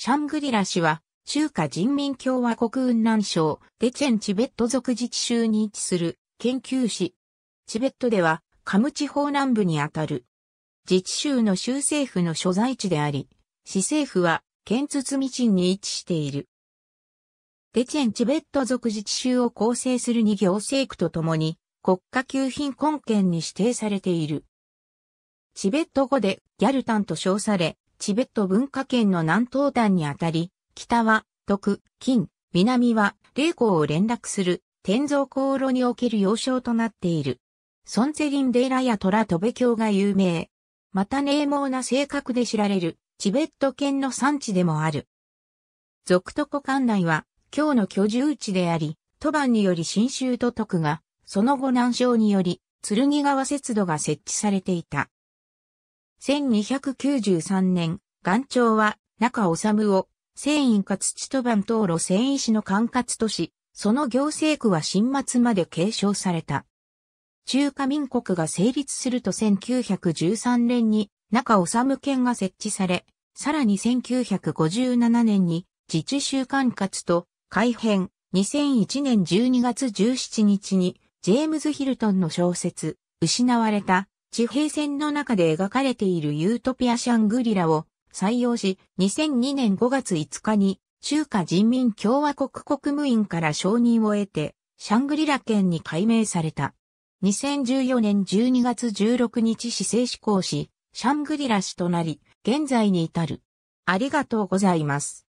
シャングリラ氏は、中華人民共和国雲南省、デチェンチベット族自治州に位置する研究士。チベットでは、カム地方南部にあたる。自治州の州政府の所在地であり、市政府は、県堤鎮に位置している。デチェンチベット族自治州を構成する二行政区とともに、国家級貧困県に指定されている。チベット語でギャルタンと称され、チベット文化圏の南東端にあたり、北は、徳、金、南は、霊光を連絡する、天蔵航路における要衝となっている。ソンツェリンデイラやトラトベ教が有名。また名猛な性格で知られる、チベット圏の産地でもある。俗徳館内は、京の居住地であり、都番により新州都徳が、その後南省により、剣川節度が設置されていた。1293年、岩長は中治を、繊維か土と番東路繊維師の管轄とし、その行政区は新末まで継承された。中華民国が成立すると1913年に中治県が設置され、さらに1957年に自治州管轄と改編、2001年12月17日にジェームズ・ヒルトンの小説、失われた地平線の中で描かれているユートピアシャングリラを採用し、2002年5月5日に中華人民共和国国務院から承認を得て、シャングリラ県に改名された。2014年12月16日市政施行し、シャングリラ市となり、現在に至る。ありがとうございます。